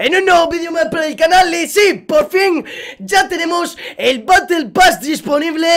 En un nuevo vídeo más para el canal y sí, por fin ya tenemos el Battle Pass disponible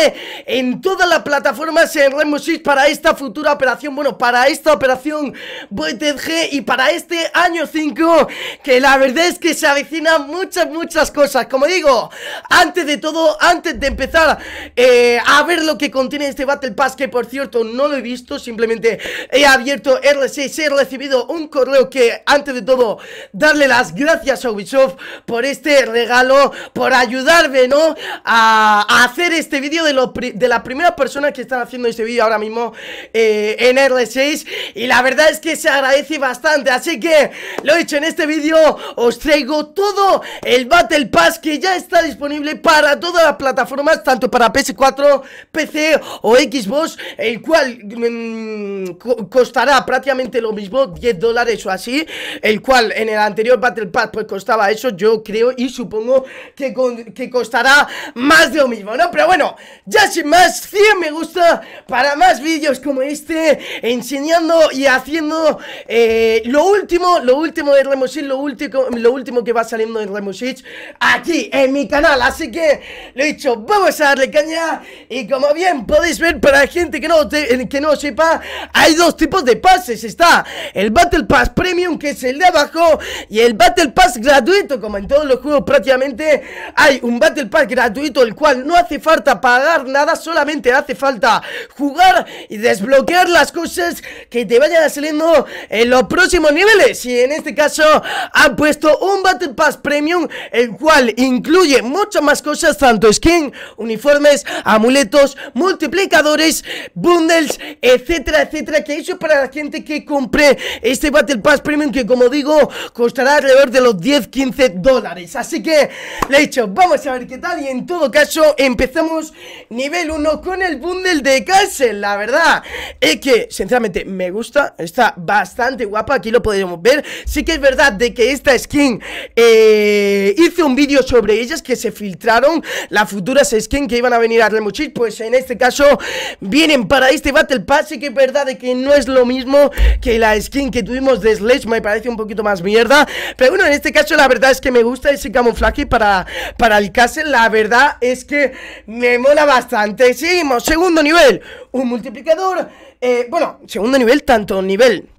en todas las plataformas en Rainbow Six para esta futura operación Bueno, para esta operación Voided G y para este año 5 Que la verdad es que se avecinan muchas, muchas cosas Como digo, antes de todo, antes de empezar eh, a ver lo que contiene este Battle Pass Que por cierto no lo he visto, simplemente he abierto R6, he recibido un correo que antes de todo darle las gracias gracias a Ubisoft por este regalo, por ayudarme, ¿no? A, hacer este vídeo de, de la primera persona que están haciendo este vídeo ahora mismo eh, en R6 Y la verdad es que se agradece bastante, así que lo he hecho en este vídeo Os traigo todo el Battle Pass que ya está disponible para todas las plataformas Tanto para PS4, PC o Xbox, el cual mm, costará prácticamente lo mismo, 10 dólares o así El cual en el anterior Battle Pass pues costaba eso, yo creo y supongo que, que costará más de lo mismo, ¿no? Pero bueno, ya sin más, 100 me gusta para más vídeos como este, enseñando y haciendo eh, lo último, lo último de Remusich, lo último, lo último que va saliendo en Remusich, aquí en mi canal. Así que, lo dicho, vamos a darle caña y como bien podéis ver, para gente que no, que no sepa, hay dos tipos de pases. Está el Battle Pass Premium, que es el de abajo, y el Battle Pass gratuito, como en todos los juegos prácticamente hay un Battle Pass gratuito el cual no hace falta pagar nada, solamente hace falta jugar y desbloquear las cosas que te vayan saliendo en los próximos niveles. Y en este caso han puesto un Battle Pass Premium el cual incluye muchas más cosas, tanto skin, uniformes, amuletos, multiplicadores, bundles, etcétera, etcétera, que eso para la gente que compre este Battle Pass Premium que como digo costará alrededor de los 10-15 dólares. Así que, le he dicho, vamos a ver qué tal. Y en todo caso, empezamos nivel 1 con el bundle de Castle. La verdad es que, sinceramente, me gusta. Está bastante guapa. Aquí lo podemos ver. Sí que es verdad de que esta skin eh, hice un vídeo sobre ellas que se filtraron. Las futuras skins que iban a venir a Remochit Pues en este caso, vienen para este Battle Pass. Y que es verdad de que no es lo mismo que la skin que tuvimos de Sledge. Me parece un poquito más mierda. Pero bueno en este caso la verdad es que me gusta ese camuflaje para, para el castle. La verdad es que me mola bastante. Seguimos. Segundo nivel, un multiplicador. Eh, bueno, segundo nivel, tanto nivel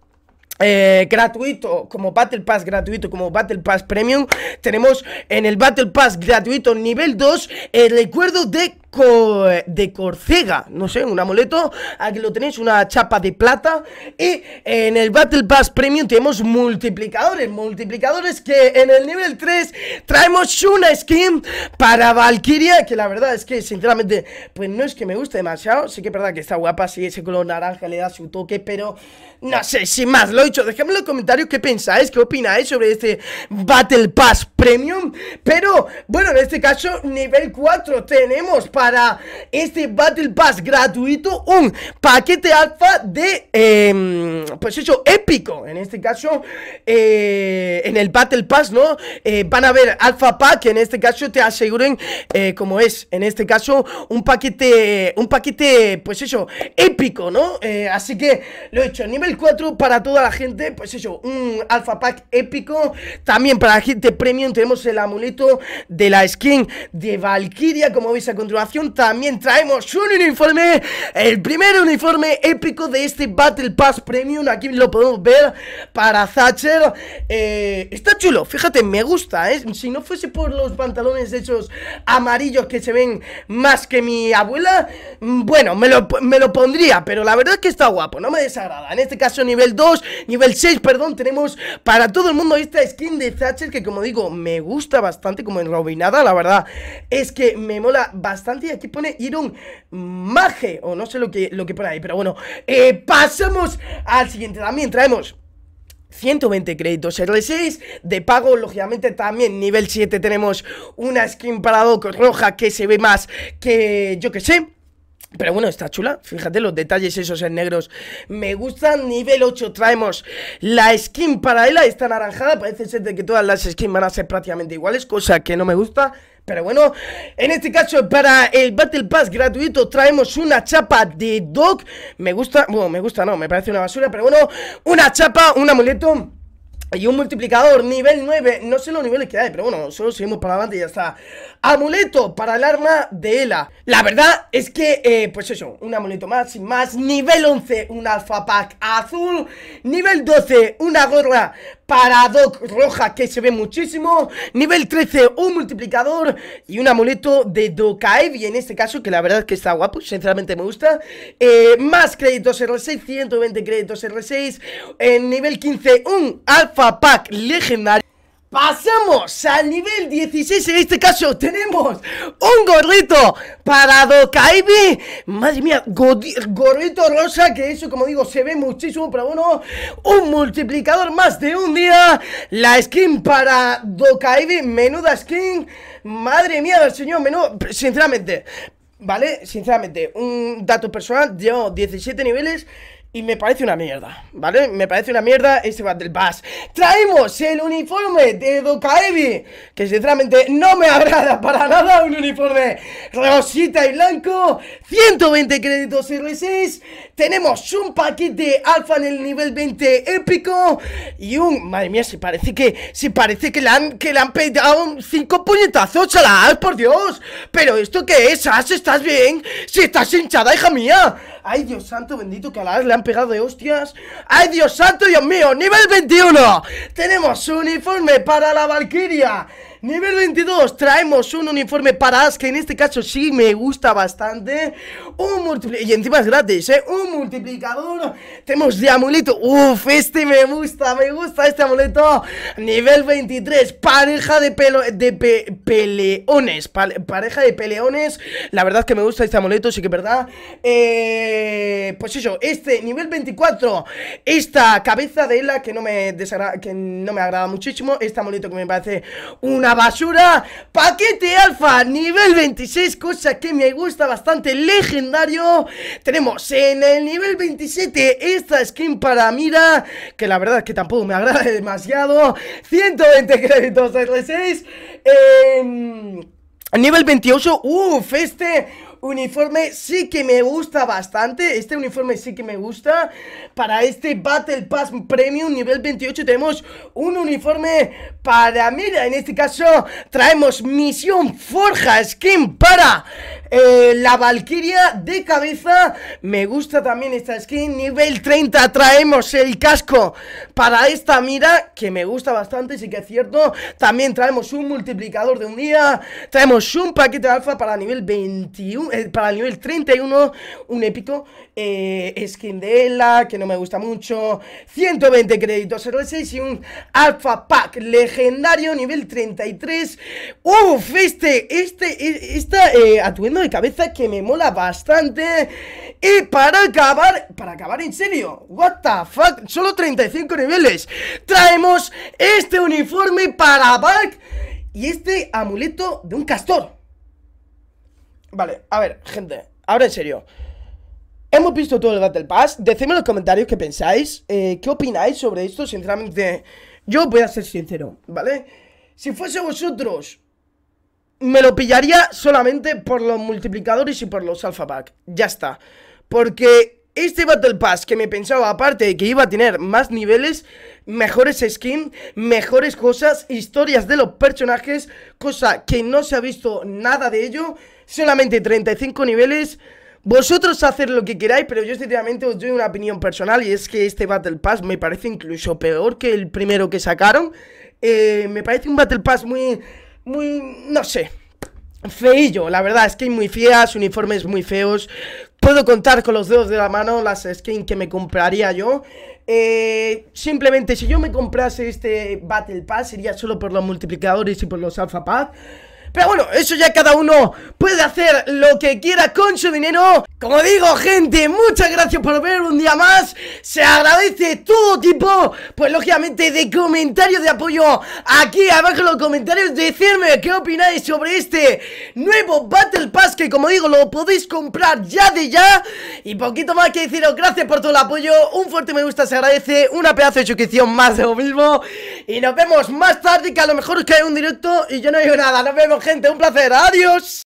eh, gratuito, como Battle Pass gratuito, como Battle Pass Premium. Tenemos en el Battle Pass gratuito nivel 2 el recuerdo de eh, de Corcega, no sé, un amuleto, aquí lo tenéis, una chapa de plata y eh, en el Battle Pass Premium tenemos multiplicadores, multiplicadores que en el nivel 3 traemos una skin para Valkyria, que la verdad es que sinceramente, pues no es que me guste demasiado, sí que es verdad que está guapa, sí, ese color naranja le da su toque, pero no sé, sin más, lo he dicho, dejadme en los comentarios qué pensáis, qué opináis sobre este Battle Pass premium. Pero bueno, en este caso, nivel 4 tenemos para este Battle Pass gratuito un paquete alfa de, em, pues eso, épico. En este caso, eh, en el Battle Pass, ¿no? Eh, van a ver alfa pack, en este caso te aseguren, eh, como es, en este caso, un paquete, un paquete, pues eso, épico, ¿no? así que lo he hecho, nivel 4 para toda la gente, pues eso, un alfa pack épico, también para la gente premium tenemos el amuleto de la skin de Valkyria, como veis a continuación. También traemos un uniforme, el primer uniforme épico de este Battle Pass Premium. Aquí lo podemos ver para Thatcher. Eh, está chulo, fíjate, me gusta, ¿eh? Si no fuese por los pantalones esos amarillos que se ven más que mi abuela, mm, bueno, me lo, me lo pondría, pero la verdad es que está guapo, no me desagrada. En este caso, nivel 2, nivel 6, perdón, tenemos para todo el mundo esta skin de Thatcher que, como digo, me gusta bastante como Robinada, la verdad. Es que me mola bastante y aquí pone iron Mage, o no sé lo que, lo que pone ahí, pero bueno. Eh, pasamos al siguiente, también traemos... 120 créditos R6 de pago, lógicamente también nivel 7 tenemos una skin para Doc roja que se ve más que yo que sé pero bueno, está chula. Fíjate los detalles esos en negros. Me gustan. Nivel 8 traemos la skin ella Está naranjada parece ser de que todas las skins van a ser prácticamente iguales. Cosa que no me gusta. Pero bueno, en este caso para el Battle Pass gratuito traemos una chapa de Doc. Me gusta, bueno, me gusta no, me parece una basura. Pero bueno, una chapa, un amuleto... Y un multiplicador nivel 9, no sé los niveles que hay, pero bueno, solo seguimos para adelante y ya está Amuleto para el arma de Ela La verdad es que, eh, pues eso, un amuleto más, sin más Nivel 11, un alfa pack azul Nivel 12, una gorra Paradox roja que se ve muchísimo Nivel 13, un multiplicador Y un amuleto de y En este caso, que la verdad es que está guapo Sinceramente me gusta eh, Más créditos R6, 120 créditos R6 En nivel 15, un Alpha Pack legendario Pasamos al nivel 16, en este caso tenemos un gorrito para Dokaibi Madre mía, gorrito rosa, que eso como digo se ve muchísimo, pero bueno, un multiplicador más de un día La skin para Dokaibi, menuda skin, madre mía el señor, menudo, sinceramente ¿Vale? Sinceramente, un dato personal, Llevo 17 niveles y me parece una mierda, ¿vale? Me parece una mierda ese Battle Pass Traemos el uniforme de Dokaebi Que sinceramente no me agrada para nada Un uniforme rosita y blanco 120 créditos R6 Tenemos un paquete alfa en el nivel 20 épico Y un... Madre mía, se parece que... Se parece que le han, que le han pegado cinco puñetazos a por Dios Pero ¿esto que es, As? ¿Estás bien? Si estás hinchada, hija mía Ay, Dios santo bendito, que a la vez le han pegado de hostias. Ay, Dios santo, Dios mío, nivel 21. Tenemos uniforme para la Valkyria. Nivel 22, traemos un uniforme para Ash, que en este caso sí me gusta bastante Un multiplicador, y encima es gratis, ¿eh? Un multiplicador Tenemos de amuleto, Uf, este me gusta, me gusta este amuleto Nivel 23, pareja de, pelo, de peleones Pareja de peleones, la verdad es que me gusta este amuleto, sí que es verdad eh, Pues eso, este, nivel 24 Esta cabeza de Ela que no me, que no me agrada muchísimo Este amuleto que me parece una basura. Paquete alfa, nivel 26, cosa que me gusta bastante, legendario. Tenemos en el nivel 27 esta skin para Mira, que la verdad es que tampoco me agrada demasiado. 120 créditos R6. Em, nivel 28, uff, este uniforme sí que me gusta bastante. Este uniforme sí que me gusta. Para este Battle Pass Premium nivel 28 tenemos un uniforme para mira. En este caso traemos misión Forja Skin para eh, la Valkyria de cabeza. Me gusta también esta skin. Nivel 30 traemos el casco para esta mira, que me gusta bastante, sí que es cierto. También traemos un multiplicador de un día. Traemos un paquete de alfa para nivel 21, eh, para nivel 31. Un épico eh, skin de Ella, que no me gusta mucho. 120 créditos 06 y un alfa pack legendario nivel 33. Uf, este, este, e, está atuendo cabeza que me mola bastante. Y para acabar, para acabar en serio, what the fuck, solo 35 niveles. Traemos este uniforme para Back y este amuleto de un castor. Vale, a ver, gente, ahora en serio. Hemos visto todo el Battle Pass. Decidme en los comentarios que pensáis. Que eh, ¿Qué opináis sobre esto? Sinceramente, yo voy a ser sincero, ¿vale? Si fuese vosotros me lo pillaría solamente por los multiplicadores y por los alpha pack. Ya está. Porque este Battle Pass que me pensaba, aparte de que iba a tener más niveles, mejores skins, mejores cosas, historias de los personajes, cosa que no se ha visto nada de ello, solamente 35 niveles. Vosotros haced lo que queráis, pero yo sinceramente os doy una opinión personal y es que este Battle Pass me parece incluso peor que el primero que sacaron. Eh, me parece un Battle Pass muy muy, no sé, feillo, la verdad, skin muy feas, uniformes muy feos. Puedo contar con los dedos de la mano las skins que me compraría yo. Eh, simplemente si yo me comprase este Battle Pass sería solo por los multiplicadores y por los Alpha Pass. Pero bueno, eso ya cada uno puede hacer lo que quiera con su dinero Como digo, gente, muchas gracias por ver un día más Se agradece todo tipo, pues lógicamente, de comentarios de apoyo Aquí abajo en los comentarios, decirme qué opináis sobre este nuevo Battle Pass Que como digo, lo podéis comprar ya de ya Y poquito más que deciros, gracias por todo el apoyo Un fuerte me gusta se agradece, una pedazo de suscripción más de lo mismo Y nos vemos más tarde, que a lo mejor os cae un directo y yo no digo nada Nos vemos, gente, un placer, adiós